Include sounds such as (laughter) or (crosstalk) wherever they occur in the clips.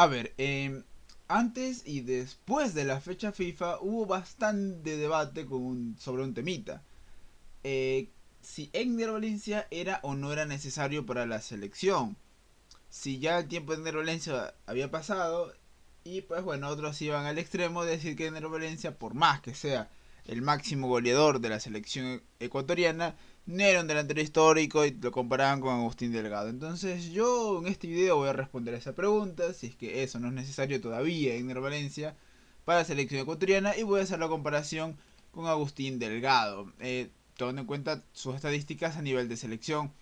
A ver, em, antes y después de la fecha FIFA hubo bastante debate sobre un temita. Eh, si Ender Valencia era o no era necesario para la selección. Si ya el tiempo de Ender Valencia había pasado. Y pues bueno, otros iban al extremo de decir que Ender Valencia, por más que sea el máximo goleador de la selección ecuatoriana, Nero un delantero histórico y lo comparaban con Agustín Delgado. Entonces yo en este video voy a responder a esa pregunta, si es que eso no es necesario todavía en Valencia para la selección ecuatoriana y voy a hacer la comparación con Agustín Delgado, eh, tomando en cuenta sus estadísticas a nivel de selección.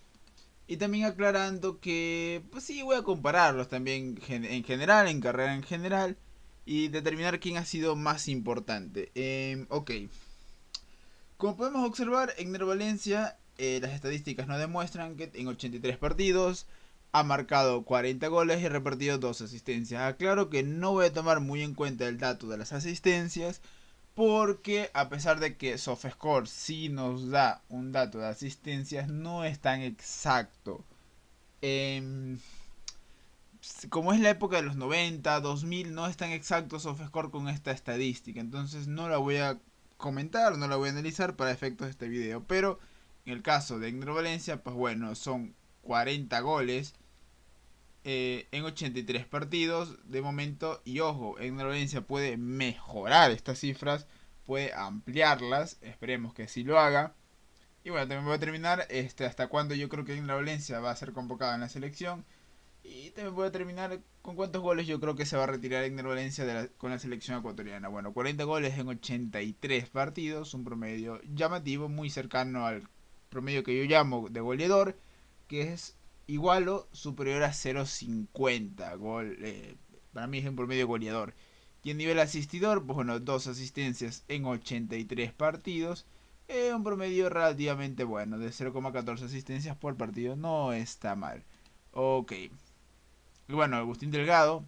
Y también aclarando que, pues sí, voy a compararlos también en general, en carrera en general, y determinar quién ha sido más importante. Em, ok, como podemos observar, en Valencia, eh, las estadísticas nos demuestran que en 83 partidos ha marcado 40 goles y repartido 2 asistencias. Aclaro ah, que no voy a tomar muy en cuenta el dato de las asistencias, porque a pesar de que SofaScore sí nos da un dato de asistencias, no es tan exacto. Em, como es la época de los 90, 2000, no es tan exacto SofaScore con esta estadística, entonces no la voy a comentar, no lo voy a analizar para efectos de este video. Pero en el caso de Igor Valencia, pues bueno, son 40 goles eh, en 83 partidos de momento. Y ojo, la Valencia puede mejorar estas cifras, puede ampliarlas. Esperemos que sí lo haga. Y bueno, también voy a terminar este, hasta cuándo yo creo que Igor Valencia va a ser convocada en la selección. Y también voy a terminar con cuántos goles yo creo que se va a retirar Egner Valencia con la selección ecuatoriana. Bueno, 40 goles en 83 partidos, un promedio llamativo, muy cercano al promedio que yo llamo de goleador, que es igual o superior a 0.50 gol. Eh, para mí es un promedio goleador. Y en nivel asistidor, pues bueno, dos asistencias en 83 partidos. Es eh, un promedio relativamente bueno, de 0,14 asistencias por partido. No está mal. Ok bueno, Agustín Delgado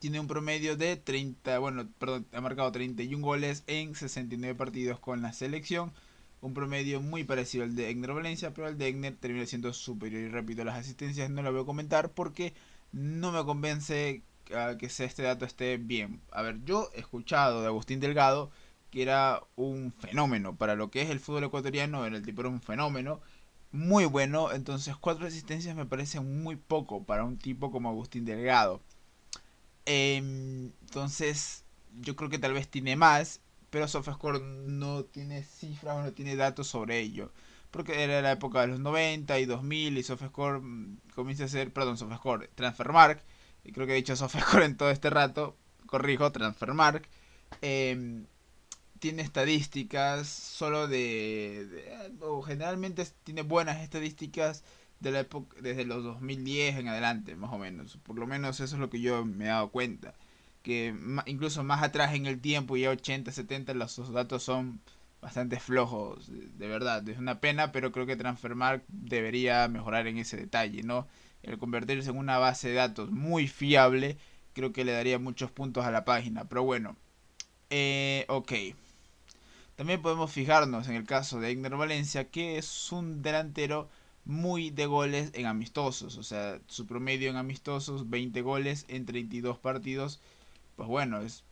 tiene un promedio de 30, bueno, perdón, ha marcado 31 goles en 69 partidos con la selección. Un promedio muy parecido al de Egner Valencia, pero el de Egner termina siendo superior. Y repito, las asistencias no las voy a comentar porque no me convence que este dato esté bien. A ver, yo he escuchado de Agustín Delgado que era un fenómeno para lo que es el fútbol ecuatoriano, era el tipo era un fenómeno muy bueno, entonces cuatro asistencias me parece muy poco para un tipo como Agustín Delgado. Em, entonces yo creo que tal vez tiene más, pero SofaScore no tiene cifras o no tiene datos sobre ello. Porque era la época de los 90 y 2000 y SofaScore mm, comienza a ser, perdón, SofaScore, Transfermark, y creo que he dicho SofaScore en todo este rato, corrijo, Transfermark. Eh, tiene estadísticas solo de, o generalmente tiene buenas estadísticas de la época desde los 2010 en adelante más o menos por lo menos eso es lo que yo me he dado cuenta que incluso más atrás en el tiempo ya 80 70 los datos son bastante flojos de verdad es una pena pero creo que transfermar debería mejorar en ese detalle no el convertirse en una base de datos muy fiable creo que le daría muchos puntos a la página pero bueno eh, ok también podemos fijarnos en el caso de Egner Valencia, que es un delantero muy de goles en amistosos. O sea, su promedio en amistosos, 20 goles en 32 partidos. Pues bueno, es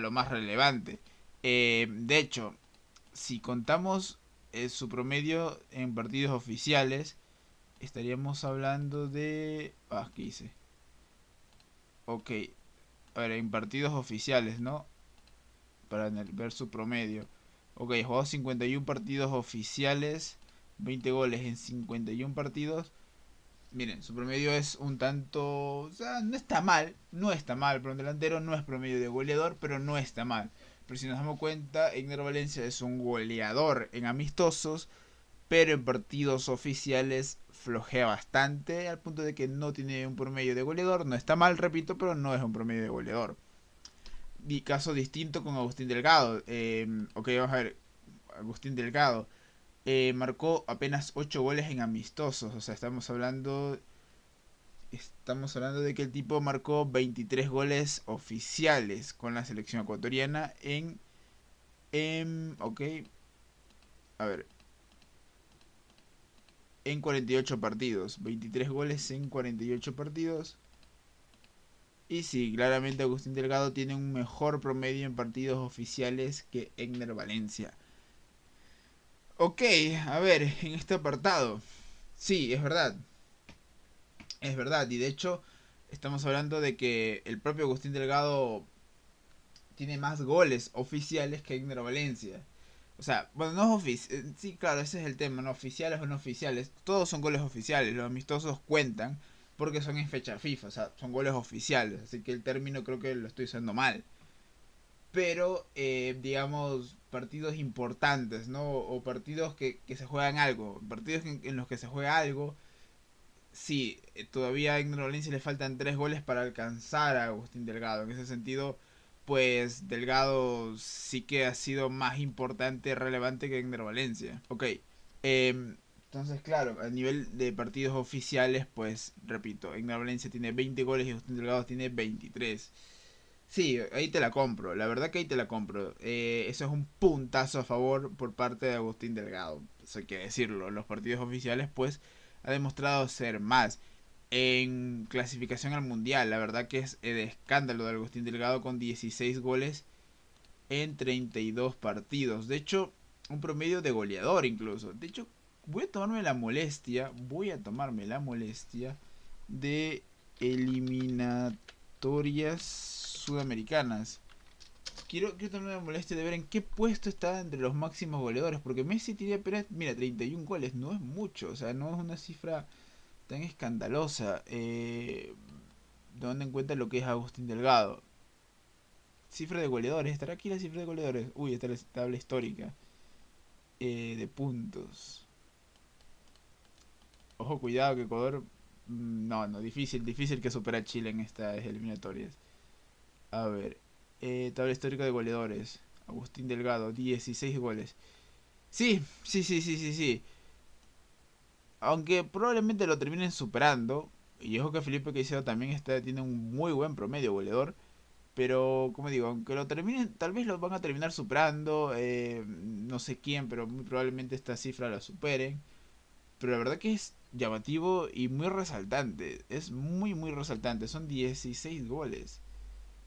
lo más relevante. Eh, de hecho, si contamos eh, su promedio en partidos oficiales, estaríamos hablando de... Ah, ¿qué hice? Ok. A ver, en partidos oficiales, ¿no? para ver su promedio. Ok, jugó 51 partidos oficiales, 20 goles en 51 partidos. Miren, su promedio es un tanto... O sea, no está mal, no está mal pero un delantero, no es promedio de goleador, pero no está mal. Pero si nos damos cuenta, Igner Valencia es un goleador en amistosos, pero en partidos oficiales flojea bastante, al punto de que no tiene un promedio de goleador. No está mal, repito, pero no es un promedio de goleador caso distinto con Agustín Delgado. Eh, ok, vamos a ver. Agustín Delgado eh, marcó apenas 8 goles en amistosos. O sea, estamos hablando. Estamos hablando de que el tipo marcó 23 goles oficiales con la selección ecuatoriana en. en em, ok. A ver. En 48 partidos. 23 goles en 48 partidos. Y sí, claramente Agustín Delgado tiene un mejor promedio en partidos oficiales que Egner Valencia. Ok, a ver, en este apartado. Sí, es verdad. Es verdad, y de hecho estamos hablando de que el propio Agustín Delgado tiene más goles oficiales que Egner Valencia. O sea, bueno, no es oficial. Eh, sí, claro, ese es el tema, ¿no? Oficiales o no oficiales. Todos son goles oficiales, los amistosos cuentan porque son en fecha FIFA, o sea, son goles oficiales, así que el término creo que lo estoy usando mal. Pero, eh, digamos, partidos importantes, ¿no? O partidos que, se juegan algo, partidos en, los que se juega algo. Sí, eh, todavía a Ender Valencia le faltan tres goles para alcanzar a Agustín Delgado. En ese sentido, pues Delgado sí que ha sido más importante, relevante que Ender Valencia. Ok, eh, entonces, claro, a nivel de partidos oficiales, pues, repito, Ignacio Valencia tiene 20 goles y Agustín Delgado tiene 23. Sí, ahí te la compro, la verdad que ahí te la compro. Eh, eso es un puntazo a favor por parte de Agustín Delgado. Eso hay que decirlo, los partidos oficiales, pues, ha demostrado ser más. En clasificación al Mundial, la verdad que es el escándalo de Agustín Delgado con 16 goles en 32 partidos. De hecho, un promedio de goleador incluso. De hecho, voy a tomarme la molestia, voy a tomarme la molestia de eliminatorias sudamericanas. Quiero, quiero la molestia de ver en qué puesto está entre los máximos goleadores, porque Messi tiene apenas, mira, 31 goles, no es mucho, o sea, no es una cifra tan escandalosa, eh, en cuenta lo que es Agustín Delgado. Cifra de goleadores, ¿estará aquí la cifra de goleadores? Uy, está la tabla histórica eh, de puntos. Ojo, cuidado que Ecuador... Mm, no, no, difícil, difícil que supera Chile en estas eliminatorias. A ver, eh, tabla histórica de goleadores. Agustín Delgado, 16 goles. Sí, sí, sí, sí, sí, sí. Aunque probablemente lo terminen superando. Y ojo que Felipe Caicedo también está, tiene un muy buen promedio goleador. Pero, como digo, aunque lo terminen, tal vez lo van a terminar superando. Eh, no sé quién, pero muy probablemente esta cifra la superen. Pero la verdad que es llamativo y muy resaltante. Es muy, muy resaltante. Son 16 goles.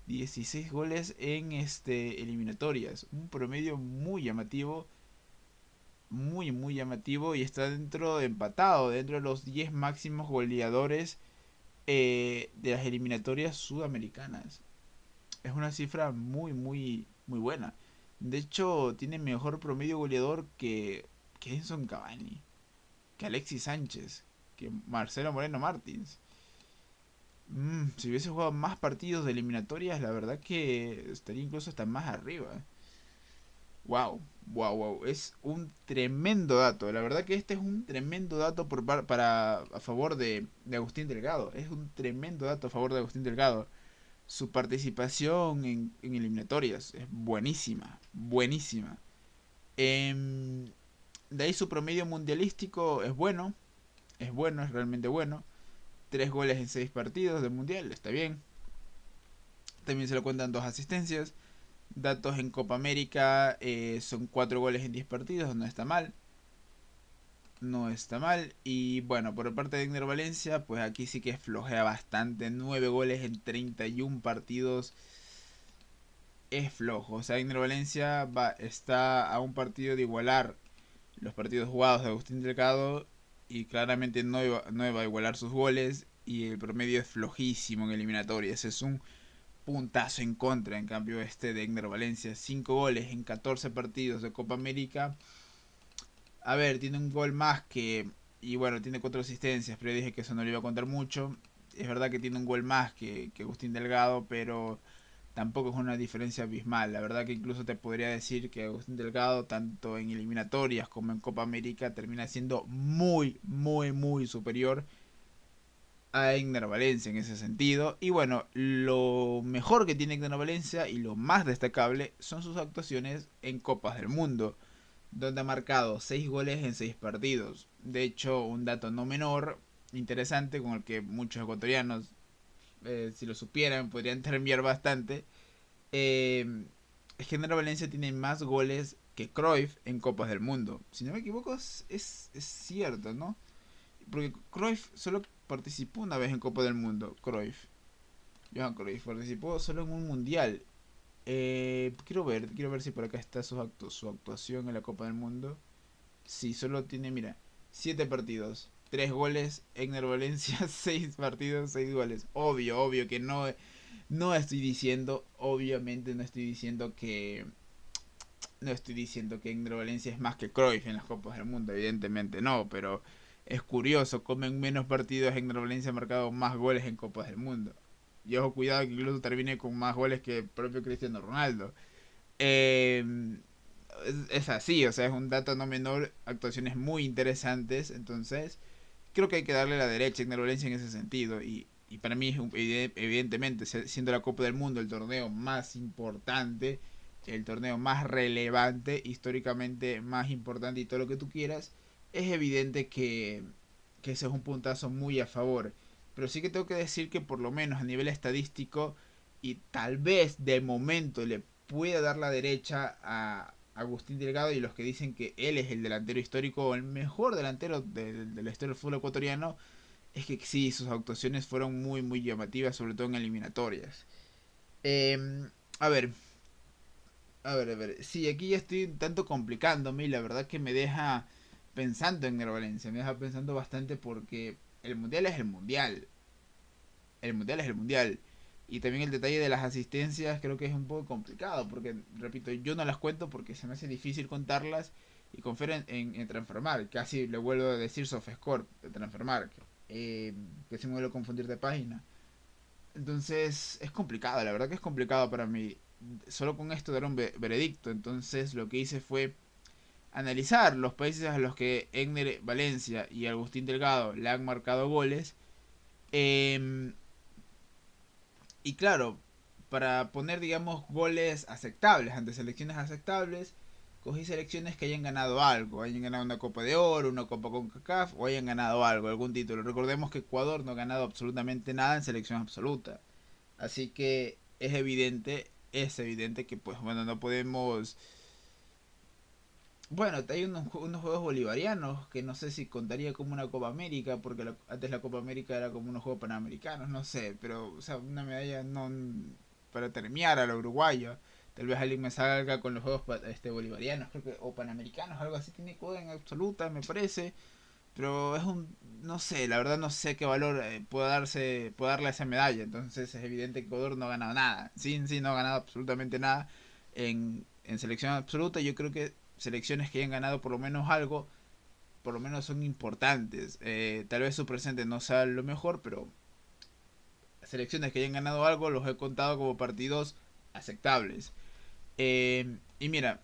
16 goles en este eliminatorias. Un promedio muy llamativo. Muy, muy llamativo. Y está dentro de empatado. Dentro de los 10 máximos goleadores eh, de las eliminatorias sudamericanas. Es una cifra muy, muy, muy buena. De hecho, tiene mejor promedio goleador que, que Enson Cavani que Alexis Sánchez, que Marcelo Moreno Martins. Mm, si hubiese jugado más partidos de eliminatorias, la verdad que estaría incluso hasta más arriba. Wow, wow, wow. Es un tremendo dato. La verdad que este es un tremendo dato para, a favor de, Agustín Delgado. Es un tremendo dato a favor de Agustín Delgado. Su participación en, en eliminatorias es buenísima, buenísima. Em, de ahí su promedio mundialístico es bueno. Es bueno, es realmente bueno. Tres goles en seis partidos Del mundial, está bien. También se lo cuentan dos asistencias. Datos en Copa América eh, son cuatro goles en 10 partidos, no está mal. No está mal. Y bueno, por parte de Igner Valencia, pues aquí sí que flojea bastante. Nueve goles en 31 partidos. Es flojo. O sea, Igner Valencia va, está a un partido de igualar los partidos jugados de Agustín Delgado y claramente no iba, no a igualar sus goles y el promedio es flojísimo en eliminatorias. Es un puntazo en contra. En cambio, este de Egner Valencia, 5 goles en 14 partidos de Copa América. A ver, tiene un gol más que. Y bueno, tiene cuatro asistencias, pero dije que eso no le iba a contar mucho. Es verdad que tiene un gol más que, que Agustín Delgado, pero tampoco es una diferencia abismal. La verdad que incluso te podría decir que Agustín Delgado, tanto en eliminatorias como en Copa América, termina siendo muy, muy, muy superior a Egner Valencia en ese sentido. Y bueno, lo mejor que tiene Egner Valencia y lo más destacable son sus actuaciones en Copas del Mundo, donde ha marcado 6 goles en 6 partidos. De hecho, un dato no menor, interesante, con el que muchos ecuatorianos eh, si lo supieran, podrían terminar bastante. Eh, Valencia tiene más goles que Cruyff en Copas del Mundo. Si no me equivoco, es, es, cierto, ¿no? Porque Cruyff solo participó una vez en Copa del Mundo. Cruyff. Johan Cruyff participó solo en un mundial. Eh, quiero ver, quiero ver si por acá está su, su actuación en la Copa del Mundo. Sí, solo tiene, mira, siete partidos. Tres goles, Egner Valencia, (laughs) seis partidos, seis goles. Obvio, obvio que no, no estoy diciendo, obviamente no estoy diciendo que... No estoy diciendo que Egner Valencia es más que Cruyff en las Copas del Mundo, evidentemente no, pero es curioso comen menos partidos Egner Valencia ha marcado más goles en Copas del Mundo. Y ojo, cuidado que incluso termine con más goles que el propio Cristiano Ronaldo. Eh, es, así, o sea, es un dato no menor, actuaciones muy interesantes, entonces creo que hay que darle la derecha a Valencia en ese sentido. Y, para mí, evidentemente, siendo la Copa del Mundo el torneo más importante, el torneo más relevante, históricamente más importante y todo lo que tú quieras, es evidente que ese es un puntazo muy a favor. Pero sí que tengo que decir que por lo menos a nivel estadístico y tal vez de momento le pueda dar la derecha a, Agustín Delgado y los que dicen que él es el delantero histórico o el mejor delantero de, la historia del fútbol ecuatoriano, es que sí, sus actuaciones fueron muy, muy llamativas, sobre todo en eliminatorias. Em, a ver, a ver, a ver. Sí, aquí ya estoy un tanto complicándome y la verdad que me deja pensando en el Valencia, me deja pensando bastante porque el mundial es el mundial. El mundial es el mundial. Y también el detalle de las asistencias creo que es un poco complicado, porque, repito, yo no las cuento porque se me hace difícil contarlas y confiar en, transformar. Casi le vuelvo a decir Softscore de transformar, eh, que se me vuelve a confundir de página. Entonces es complicado, la verdad que es complicado para mí. Solo con esto dar un veredicto. Entonces lo que hice fue analizar los países a los que Egner Valencia y Agustín Delgado le han marcado goles. Eh, y claro, para poner, digamos, goles aceptables ante selecciones aceptables, cogí selecciones que hayan ganado algo, hayan ganado una Copa de Oro, una Copa con CACAF, o hayan ganado algo, algún título. Recordemos que Ecuador no ha ganado absolutamente nada en selección absoluta. Así que es evidente, es evidente que pues bueno, no podemos bueno, hay unos, unos, juegos bolivarianos que no sé si contaría como una Copa América, porque antes la Copa América era como unos juegos panamericanos, no sé, pero, sea, una medalla no para terminar a los uruguayos Tal vez alguien me salga con los juegos este, bolivarianos creo que, o panamericanos, algo así, tiene coda en absoluta, me parece. Pero es un. No sé, la verdad no sé qué valor eh, puede, darse, puede darle a esa medalla. Entonces es evidente que Ecuador no ha ganado nada. Sí, sí, no ha ganado absolutamente nada en selección absoluta. Yo creo que selecciones que hayan ganado por lo menos algo, por lo menos son importantes. Eh, tal vez su presente no sea lo mejor, pero selecciones que hayan ganado algo los he contado como partidos aceptables. Eh, y mira,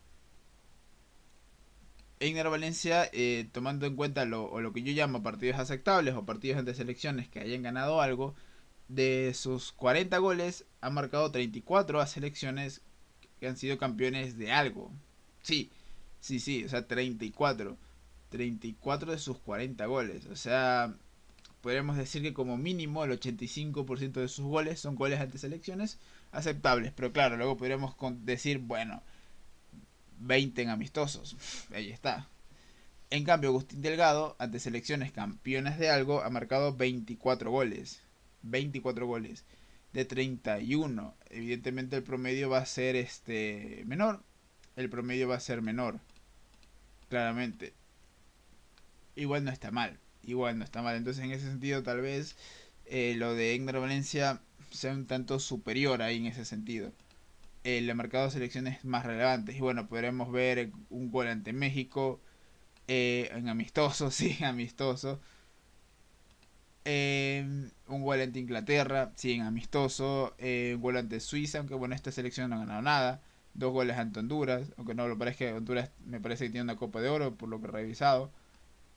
Einar Valencia, eh, tomando en cuenta lo, lo que yo llamo partidos aceptables o partidos ante selecciones que hayan ganado algo, de sus 40 goles ha marcado 34 a selecciones que han sido campeones de algo. Sí, Sí, sí, o sea, 34. 34 de sus 40 goles. O sea, podríamos decir que como mínimo el 85% de sus goles son goles ante selecciones aceptables. Pero claro, luego podríamos decir, bueno, 20 en amistosos. (laughs) Ahí está. En cambio, Agustín Delgado, ante selecciones campeonas de algo, ha marcado 24 goles. 24 goles de 31. Evidentemente el promedio va a ser este menor. El promedio va a ser menor claramente. Igual no está mal, igual no está mal. Entonces en ese sentido tal vez eh, lo de Egner Valencia sea un tanto superior ahí en ese sentido. El eh, mercado de selecciones más relevantes. Y bueno, podremos ver un gol ante México. Eh, en amistoso, (laughs) sí, amistoso. un gol ante Inglaterra, sí, en amistoso. un gol ante Suiza, aunque bueno, esta selección no ha ganado nada dos goles ante Honduras, aunque no lo parece Honduras me parece que tiene una Copa de Oro, por lo que he revisado,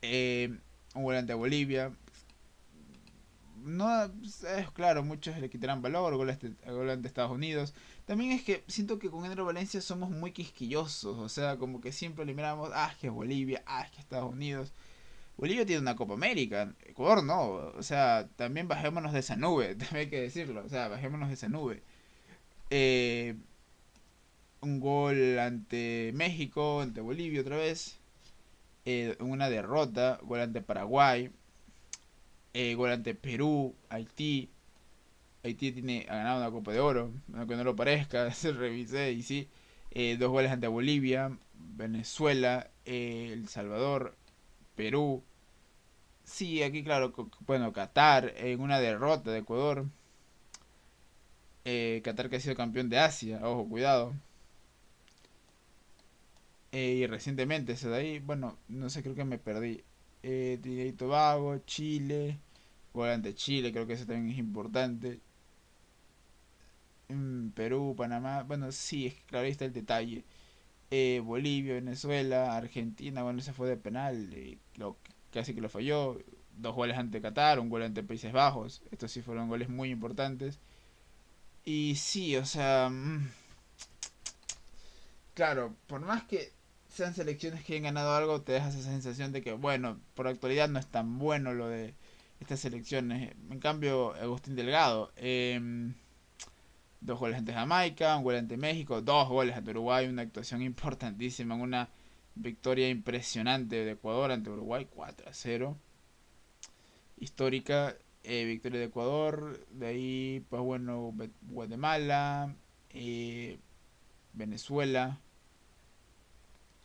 eh, un gol ante Bolivia. No, es claro, muchos le quitarán valor, gol gol ante Estados Unidos. También es que siento que con Andro Valencia somos muy quisquillosos, o sea, como que siempre eliminamos, ah, es que es Bolivia, ah, es que Estados Unidos. Bolivia tiene una Copa América, Ecuador no, o sea, también bajémonos de esa nube, (laughs) también hay que decirlo, o sea, bajémonos de esa nube. Eh, un gol ante México, ante Bolivia otra vez, eh, una derrota, gol ante Paraguay, eh, gol ante Perú, Haití. Haití tiene, ha ganado una Copa de Oro, aunque no lo parezca, (laughs) se revisé y sí. Eh, dos goles ante Bolivia, Venezuela, El Salvador, Perú. Sí, aquí claro, bueno, Qatar en una derrota de Ecuador. Qatar que ha sido campeón de Asia, ojo, cuidado y eh, recientemente, ese de ahí, bueno, no sé, creo que me perdí. Eh, y Tobago, Chile, ante Chile, creo que eso también es importante. Mm, Perú, Panamá, bueno, sí, es claro, ahí está el detalle. Eh, Bolivia, Venezuela, Argentina, bueno, se fue de penal, eh, casi que lo falló. Dos goles ante Qatar, un gol ante Países Bajos, estos sí fueron goles muy importantes. Y sí, o sea, mm, claro, por más que sean selecciones que hayan ganado algo, te dejas esa sensación de que, bueno, por actualidad no es tan bueno lo de estas selecciones. En cambio, Agustín Delgado, em, dos goles ante Jamaica, un gol ante México, dos goles ante Uruguay, una actuación (laughs) importantísima, una victoria impresionante de Ecuador ante Uruguay, 4 a 0. Histórica, eh, victoria de Ecuador, de ahí, pues bueno, Guatemala, eh, Venezuela.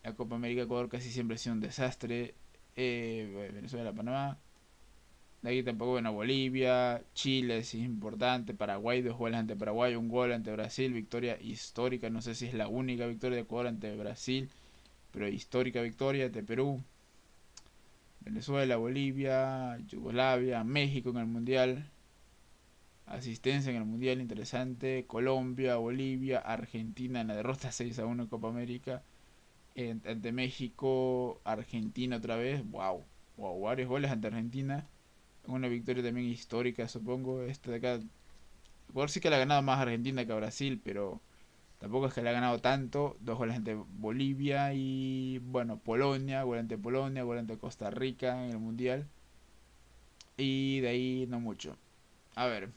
La Copa América Ecuador casi siempre ha sido un desastre. Eh, Venezuela, Panamá. De aquí tampoco, bueno, Bolivia, Chile, es importante, Paraguay, dos goles ante Paraguay, un gol ante Brasil, victoria histórica, no sé si es la única victoria de Ecuador ante Brasil, pero histórica victoria De Perú, Venezuela, Bolivia, Yugoslavia, México en el Mundial, asistencia en el Mundial interesante, Colombia, Bolivia, Argentina en la derrota 6 (laughs) a 1 en Copa América, ante México, Argentina otra vez, wow, wow, varios goles ante Argentina, una victoria también histórica supongo, esta de acá, por sí que la ha ganado más Argentina que Brasil, pero tampoco es que la ha ganado tanto, dos goles ante Bolivia y bueno, Polonia, gol ante Polonia, gol ante Costa Rica en el Mundial, y de ahí no mucho. A ver.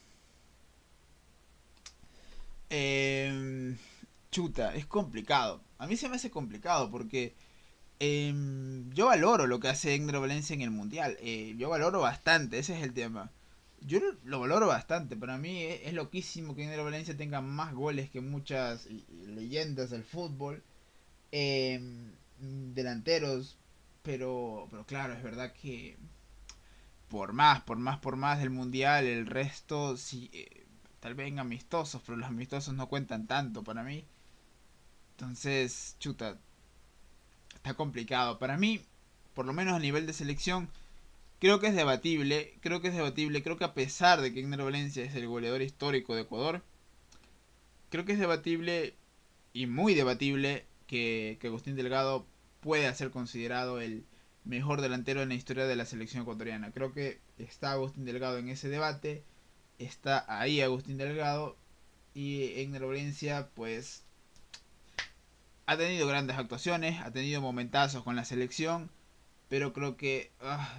Em, chuta, es complicado. A mí se me hace complicado porque em, yo valoro lo que hace Endro Valencia en el Mundial. Eh, yo valoro bastante, ese es el tema. Yo lo valoro bastante. Para mí es, loquísimo que Endro Valencia tenga más goles que muchas leyendas del fútbol. Em, delanteros. Pero, pero claro, es verdad que por más, por más, por más del Mundial, el resto, eh, tal vez en amistosos, pero los amistosos no cuentan tanto para mí. Entonces, chuta, está complicado. Para mí, por lo menos a nivel de selección, creo que es debatible. Creo que es debatible. Creo que a pesar de que ignacio Valencia es el goleador histórico de Ecuador, creo que es debatible y muy debatible que, Agustín Delgado pueda ser considerado el mejor delantero en la historia de la selección ecuatoriana. Creo que está Agustín Delgado en ese debate. Está ahí Agustín Delgado. Y Igner Valencia, pues ha tenido grandes actuaciones, ha tenido momentazos con la selección, pero creo que ah,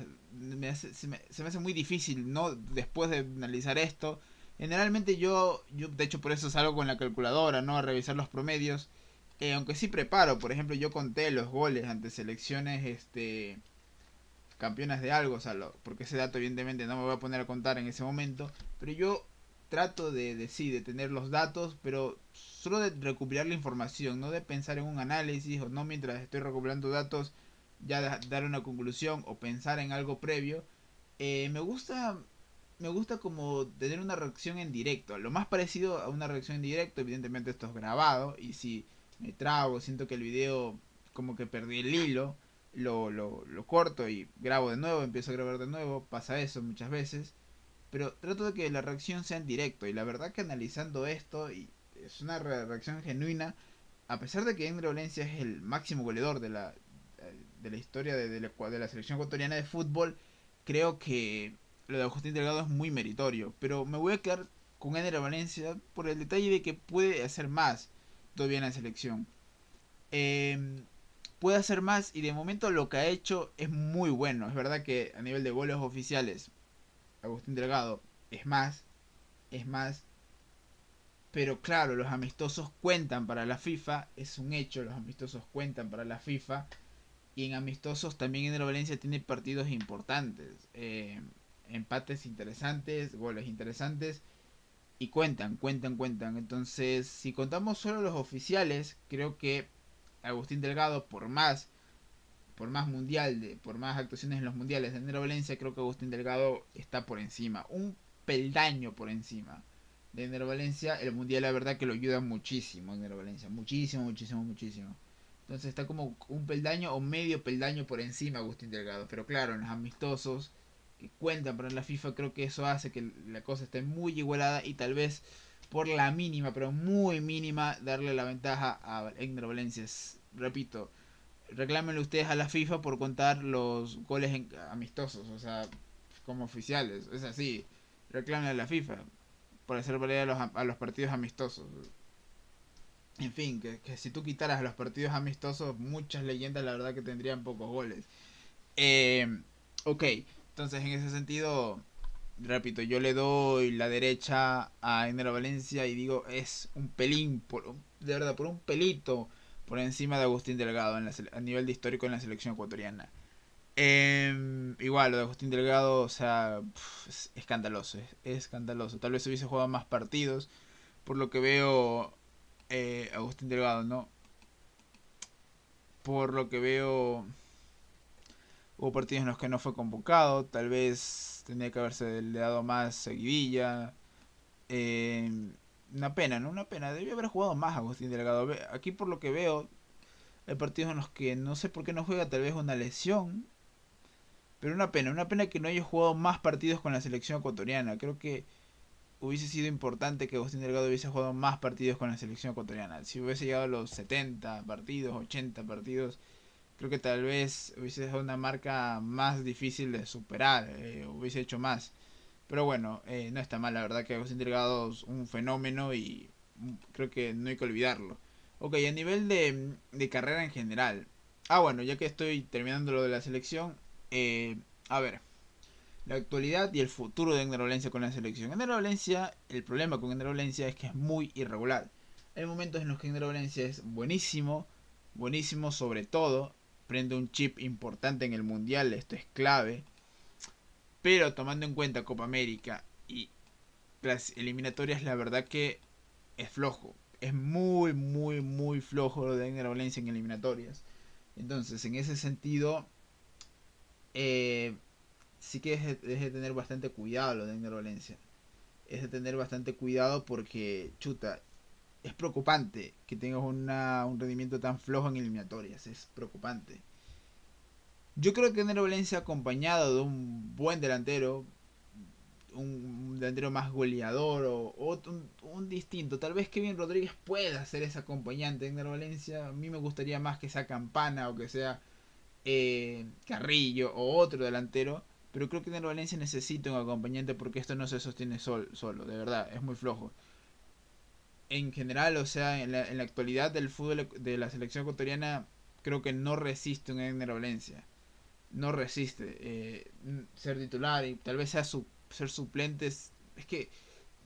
se, me, hace muy difícil, ¿no? Después de analizar esto, generalmente yo, de hecho por eso salgo con la calculadora, ¿no? A revisar los promedios, eh, aunque sí preparo, por ejemplo, yo conté los goles ante selecciones, este campeonas de algo, o porque ese dato evidentemente no me voy a poner a contar en ese momento, pero yo trato de, sí, de tener los datos, pero solo de recuperar la información, no de pensar en un análisis o no mientras estoy recuperando datos ya dar una conclusión o pensar en algo previo. Eh, me gusta me gusta como tener una reacción en directo, lo más parecido a una reacción en directo, evidentemente esto es grabado y si me trago siento que el video como que perdí el hilo, lo corto y grabo de nuevo, empiezo a grabar de nuevo, pasa eso muchas veces pero trato de que la reacción sea en directo. Y la verdad que analizando esto, y es una reacción genuina, a pesar de que Andrew Valencia es el máximo goleador de la, de la historia de, de, la, de selección ecuatoriana de fútbol, creo que lo de Agustín Delgado es muy meritorio. Pero me voy a quedar con Andrew Valencia por el detalle de que puede hacer más todavía en la selección. Em, puede hacer más y de momento lo que ha hecho es muy bueno. Es verdad que a nivel de goles oficiales Agustín Delgado es más, es más. Pero claro, los amistosos cuentan para la FIFA, es un hecho, los amistosos cuentan para la FIFA. Y en amistosos también en la Valencia tiene partidos importantes, eh, empates interesantes, goles interesantes. Y cuentan, cuentan, cuentan. Entonces, si contamos solo los oficiales, creo que Agustín Delgado, por más por más mundial, de, por más actuaciones en los mundiales de Nero Valencia, creo que Agustín Delgado está por encima, un peldaño por encima de Nero Valencia. El mundial, la verdad, que lo ayuda muchísimo Nero Valencia, muchísimo, muchísimo, muchísimo. Entonces está como un peldaño o medio peldaño por encima Agustín Delgado, pero claro, en los amistosos que cuentan para la FIFA, creo que eso hace que la cosa esté muy igualada y tal vez por la mínima, pero muy mínima, darle la ventaja a Egner Valencia. Repito, reclámenle ustedes a la FIFA por contar los goles amistosos, o sea, como oficiales, es así, reclámenle a la FIFA por hacer valer a los, a los partidos amistosos. En fin, que, si tú quitaras los partidos amistosos, muchas leyendas la verdad que tendrían pocos goles. Eh, ok, entonces en ese sentido, repito, yo le doy la derecha a Enero Valencia y digo, es un pelín, de verdad, por un pelito por encima de Agustín Delgado a nivel de histórico en la selección ecuatoriana. Em, igual, lo de Agustín Delgado, o sea, es escandaloso, es, escandaloso. Tal vez hubiese jugado más partidos, por lo que veo eh, Agustín Delgado, ¿no? Por lo que veo, hubo partidos en los que no fue convocado, tal vez tenía que haberse dado más seguidilla. Em, una pena, ¿no? Una pena. Debió haber jugado más Agustín Delgado. Aquí por lo que veo, hay partidos en los que no sé por qué no juega, tal vez una lesión. Pero una pena, una pena que no haya jugado más partidos con la selección ecuatoriana. Creo que hubiese sido importante que Agustín Delgado hubiese jugado más partidos con la selección ecuatoriana. Si hubiese llegado a los 70 partidos, 80 partidos, creo que tal vez hubiese dejado una marca más difícil de superar, eh, hubiese hecho más. Pero bueno, eh, no está mal, la verdad que hemos entregado un fenómeno y mm, creo que no hay que olvidarlo. Ok, a nivel mm, de, carrera en general. Ah, bueno, ya que estoy terminando lo de la selección, eh, a ver, la actualidad y el futuro de Ender Valencia con la selección. Ender Valencia, el problema con Ender Valencia es que es muy irregular. Hay momentos en los que Ender Valencia es buenísimo, buenísimo sobre todo, prende un chip importante en el mundial, esto es clave. Pero tomando en cuenta Copa América y las eliminatorias, la verdad que es flojo. Es muy, muy, muy flojo lo de Ender Valencia en eliminatorias. Entonces, en ese sentido, eh, sí que es de, tener bastante cuidado lo de Ender Valencia. Es de tener bastante cuidado porque, chuta, es preocupante que tengas un rendimiento tan flojo en eliminatorias. Es preocupante. Yo creo que Nero Valencia acompañado de un buen delantero, un delantero más goleador o, un, distinto. Tal vez Kevin Rodríguez pueda ser ese acompañante en Valencia. A mí me gustaría más que sea Campana o que sea eh, Carrillo o otro delantero. Pero creo que Nero Valencia necesita un acompañante porque esto no se sostiene solo. De verdad, es muy flojo. En general, o sea, en la, actualidad del fútbol de la selección ecuatoriana, creo que no resiste un Nero Valencia no resiste. Eh, ser titular y tal vez sea ser suplente es, que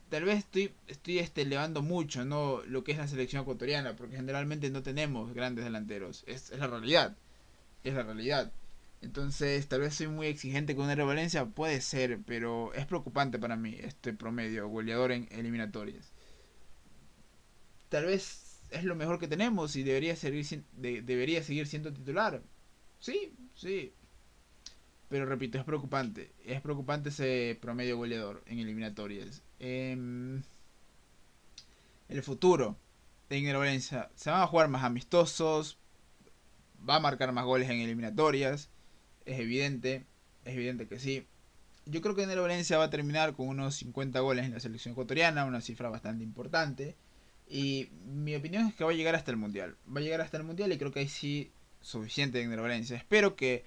tal vez estoy, estoy este, elevando mucho no lo que es la selección ecuatoriana, porque generalmente no tenemos grandes delanteros. Es, la realidad. Es la realidad. Entonces, tal vez soy muy exigente con una Valencia, puede ser, pero es preocupante para mí este promedio goleador en eliminatorias. Tal vez es lo mejor que tenemos y debería, debería seguir siendo titular. Sí, sí. Pero repito, es preocupante. Es preocupante ese promedio goleador en eliminatorias. Em, el futuro de Inglaterra Valencia. Se van a jugar más amistosos. Va a marcar más goles en eliminatorias. Es evidente. Es evidente que sí. Yo creo que Inglaterra Valencia va a terminar con unos 50 goles en la selección ecuatoriana. Una cifra bastante importante. Y mi opinión es que va a llegar hasta el Mundial. Va a llegar hasta el Mundial y creo que hay sí suficiente de Inglaterra Valencia. Espero que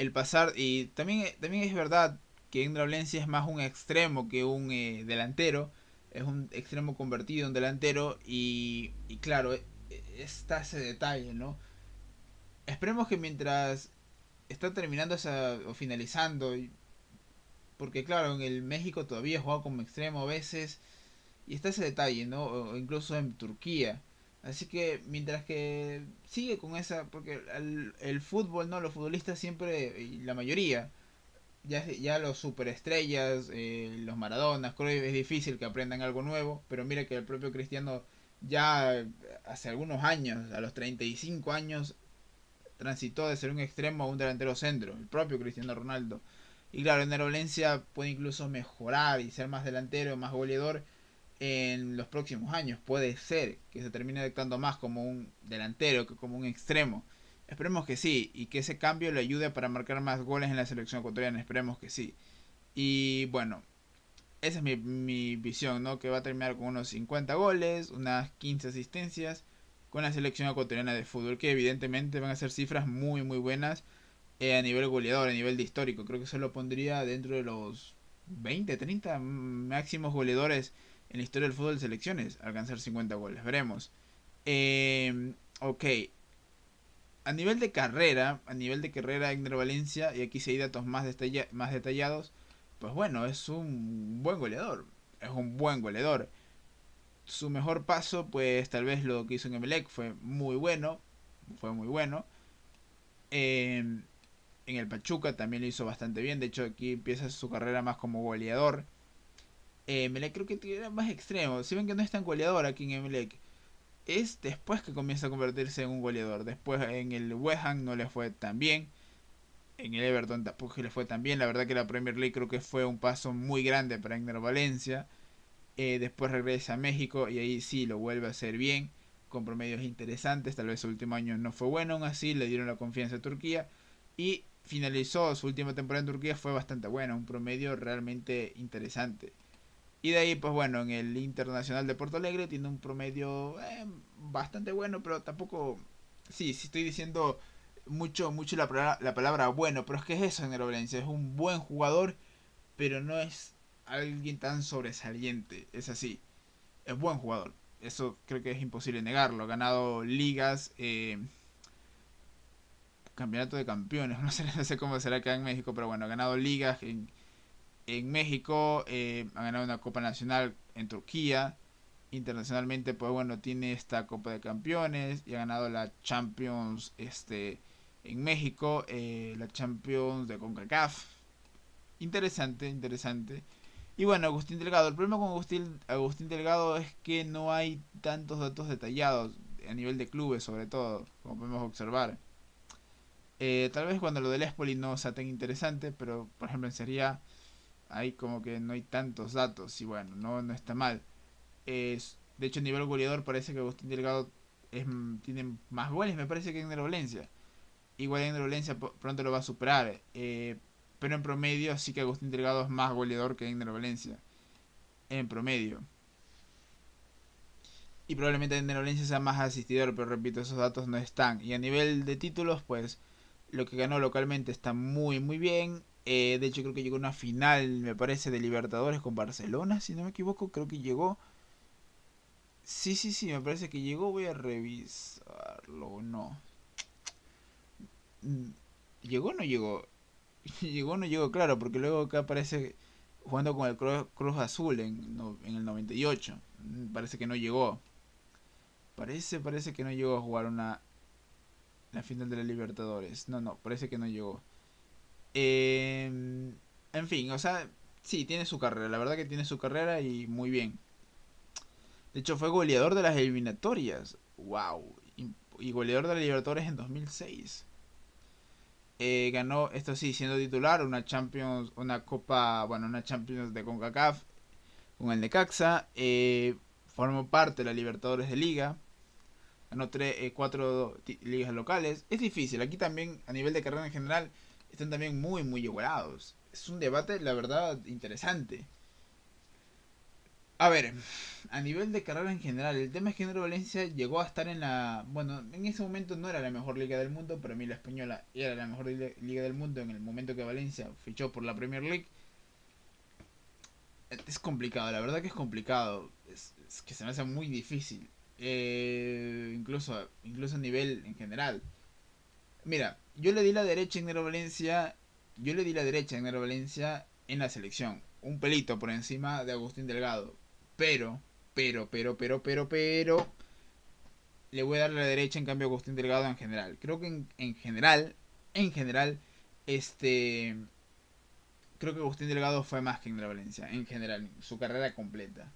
el pasar, y también, también es verdad que Indra Valencia es más un extremo que un eh, delantero, es un extremo convertido en delantero, y, claro, e, e, está ese detalle, ¿no? Esperemos que mientras está terminando o finalizando, porque claro, en el México todavía juega como extremo a veces, y está ese detalle, ¿no? incluso en Turquía. Así que mientras que sigue con esa, porque el, fútbol, ¿no? Los futbolistas siempre, la mayoría, ya, ya los superestrellas, eh, los Maradonas, que es difícil que aprendan algo nuevo, pero mira que el propio Cristiano ya hace algunos años, a los 35 años, transitó de ser un extremo a un delantero centro, el propio Cristiano Ronaldo. Y claro, en la violencia puede incluso mejorar y ser más delantero, más goleador, en los próximos años. Puede ser que se termine dictando más como un delantero que como un extremo. Esperemos que sí, y que ese cambio le ayude para marcar más goles en la selección ecuatoriana. Esperemos que sí. Y bueno, esa es mi, visión, ¿no? Que va a terminar con unos 50 goles, unas 15 asistencias con la selección ecuatoriana de fútbol, que evidentemente van a ser cifras muy, muy buenas eh, a nivel goleador, a nivel de histórico. Creo que se lo pondría dentro de los 20, 30 máximos goleadores en la historia del fútbol de selecciones alcanzar 50 goles. Veremos. Em, ok. A nivel de carrera, a nivel de carrera Egner Valencia, y aquí se hay datos más, detallados, pues bueno, es un buen goleador. Es un buen goleador. Su mejor paso, pues tal vez lo que hizo en Emelec fue muy bueno. Fue muy bueno. Em, en el Pachuca también lo hizo bastante bien. De hecho, aquí empieza su carrera más como goleador. Eh, Emelec creo que era más extremo. Si ven que no es tan goleador aquí en Emelec. Es después que comienza a convertirse en un goleador. Después en el West no le fue tan bien. En el Everton tampoco le fue tan bien. La verdad que la Premier League creo que fue un paso muy grande para Igner Valencia. Eh, después regresa a México y ahí sí lo vuelve a hacer bien. Con promedios interesantes. Tal vez su último año no fue bueno aún así. Le dieron la confianza a Turquía. Y finalizó su última temporada en Turquía. Fue bastante buena. Un promedio realmente interesante y de ahí, pues bueno, en el Internacional de Porto Alegre tiene un promedio eh, bastante bueno, pero tampoco... Sí, sí estoy diciendo mucho, mucho la palabra, la palabra bueno, pero es que es eso en el Orense, es un buen jugador, pero no es alguien tan sobresaliente, es así, es buen jugador, eso creo que es imposible negarlo, ha ganado ligas, eh, campeonato de campeones, (laughs) no sé, no sé cómo será acá en México, pero bueno, ha ganado ligas en en México, eh, ha ganado una Copa Nacional en Turquía. Internacionalmente, pues bueno, tiene esta Copa de Campeones y ha ganado la Champions este, en México, eh, la Champions de CONCACAF. Interesante, interesante. Y bueno, Agustín Delgado. El problema con Agustín, Agustín Delgado es que no hay tantos datos detallados a nivel de clubes, sobre todo, como podemos observar. Eh, tal vez cuando lo del Espoli no sea tan interesante, pero por ejemplo sería. Serie ahí como que no hay tantos datos y bueno, no, está mal. Es, de hecho, a nivel goleador parece que Agustín Delgado mm, tiene más goles, me parece que en Valencia. Igual en Valencia pronto lo va a superar, eh, pero en promedio sí que Agustín Delgado es más goleador que en Valencia. En promedio. Y probablemente en Valencia sea más asistidor, pero repito, esos datos no están. Y a nivel de títulos, pues lo que ganó localmente está muy, muy bien eh, de hecho, creo que llegó una final, me parece, de Libertadores con Barcelona, si no me equivoco. Creo que llegó. Sí, sí, sí, me parece que llegó. Voy a revisarlo. No. Mm, ¿Llegó o no llegó? (laughs) llegó o no llegó, claro, porque luego acá aparece jugando con el Cruz, Azul en, en el 98. Mm, parece que no llegó. Parece, parece que no llegó a jugar una la final de la Libertadores. No, no, parece que no llegó. Em, en fin, o sea, sí, tiene su carrera. La verdad que tiene su carrera y muy bien. De hecho, fue goleador de las eliminatorias. ¡Wow! Y goleador de las Libertadores en 2006. Eh, ganó, esto sí, siendo titular, una Champions, una Copa, bueno, una Champions de CONCACAF con el Necaxa. CAXA eh, formó parte de la Libertadores de Liga. Ganó tres, eh, cuatro ligas locales. Es difícil, aquí también, a nivel de carrera en general, están también muy, muy igualados. Es un debate, la verdad, interesante. A ver, a nivel de carrera en general, el tema es que Nero Valencia llegó a estar en la... Bueno, en ese momento no era la mejor liga del mundo, Pero a mí la española era la mejor liga del mundo en el momento que Valencia fichó por la Premier League. Es complicado, la verdad que es complicado. Es, que se me hace muy difícil. Eh, incluso, incluso a nivel en general. Mira, yo le di la derecha a Ignero Valencia. Yo le di la derecha a Ignero Valencia en la selección. Un pelito por encima de Agustín Delgado. Pero, pero, pero, pero, pero, pero. Le voy a dar la derecha en cambio a Agustín Delgado en general. Creo que en, en general, en general, este. Creo que Agustín Delgado fue más que Nero Valencia. En general, su carrera completa.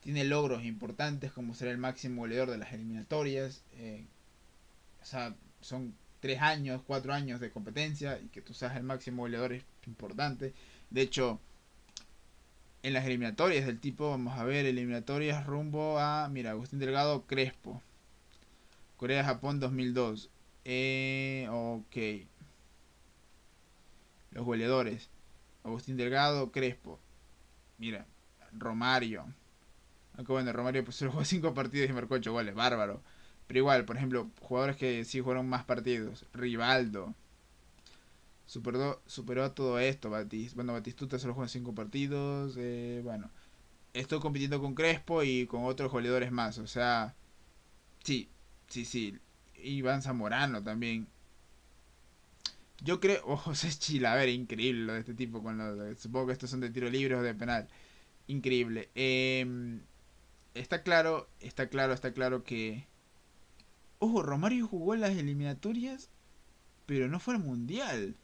Tiene logros importantes como ser el máximo goleador de las eliminatorias. Eh, o sea, son 3 años, cuatro años de competencia y que tú seas el máximo goleador es importante. De hecho, en las eliminatorias del tipo, vamos a ver, eliminatorias rumbo a, mira, Agustín Delgado, Crespo, Corea-Japón 2002. Eh, ok. Los goleadores. Agustín Delgado, Crespo. Mira, Romario. Aunque ah, bueno, Romario pues, lo (laughs) jugó 5 partidos y marcó 8 goles, bárbaro. Pero igual, por ejemplo, jugadores que sí jugaron más partidos. Rivaldo. Superó, superó todo esto. Batistuta. bueno, Batistuta solo jugó en 5 partidos. Eh, bueno, estoy compitiendo con Crespo y con otros goleadores más. O sea, sí, sí, sí. Iván Zamorano también. Yo creo, (laughs) ojo José Chila, a ver, increíble lo de este tipo. Con supongo que estos son de tiro libre o de penal. Increíble. Em, está claro, está claro, está claro que Ojo, Romario jugó las eliminatorias, pero no fue al Mundial.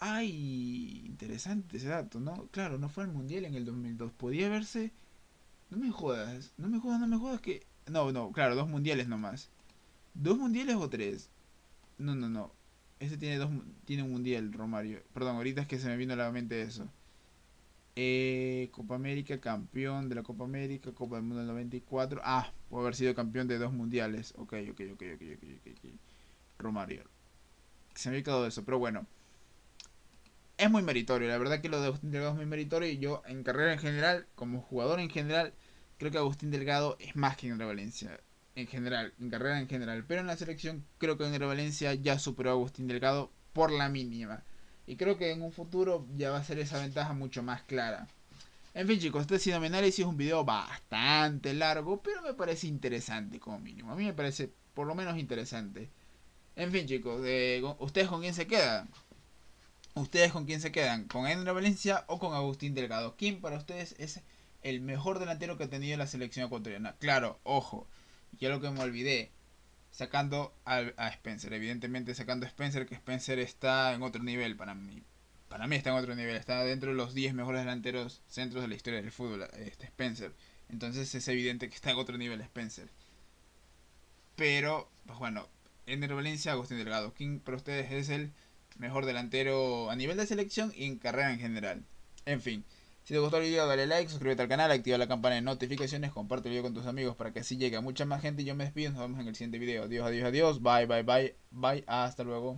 Ay, interesante ese dato, ¿no? Claro, no fue al Mundial en el 2002. Podía verse... No me jodas, no me jodas, no me jodas que... No, no, claro, dos mundiales nomás. ¿Dos mundiales o tres? No, no, no. Ese tiene dos tiene un mundial, Romario. Perdón, ahorita es que se me vino a la mente eso. Eh, Copa América, campeón de la Copa América, Copa del Mundo del 94. Ah, pudo haber sido campeón de dos mundiales. Ok, ok, ok, ok, ok, Romario. Se me ha quedado eso, pero bueno. Es muy meritorio, la verdad que lo de Agustín Delgado es muy meritorio. Y yo, en carrera en general, como jugador en general, creo que Agustín Delgado es más que André Valencia. En general, en carrera en general. Pero en la selección, creo que André Valencia ya superó a Agustín Delgado por la mínima. Y creo que en un futuro ya va a ser esa ventaja mucho más clara. En fin chicos, este ha sido mi análisis, un video bastante largo, pero me parece interesante como mínimo. A mí me parece por lo menos interesante. En fin chicos, ¿ustedes con quién se quedan? ¿Ustedes con quién se quedan? ¿Con Enra Valencia o con Agustín Delgado? ¿Quién para ustedes es el mejor delantero que ha tenido la selección ecuatoriana? Claro, ojo, ya lo que me olvidé, sacando a, Spencer, evidentemente sacando a Spencer, que Spencer está en otro nivel para mí. Para mí está en otro nivel, está dentro de los 10 mejores delanteros centros de la historia del fútbol, este Spencer. Entonces es evidente que está en otro nivel Spencer. Pero, pues bueno, Ender Valencia, Agustín Delgado. King, para ustedes es el mejor delantero a nivel de selección y en carrera en general? En fin. Si te gustó el video, dale like, suscríbete al canal, activa la campana de notificaciones, comparte el video con tus amigos para que así llegue a mucha más gente. yo me despido, nos vemos en el siguiente video. Adiós, adiós, adiós. Bye, bye, bye, bye. Hasta luego.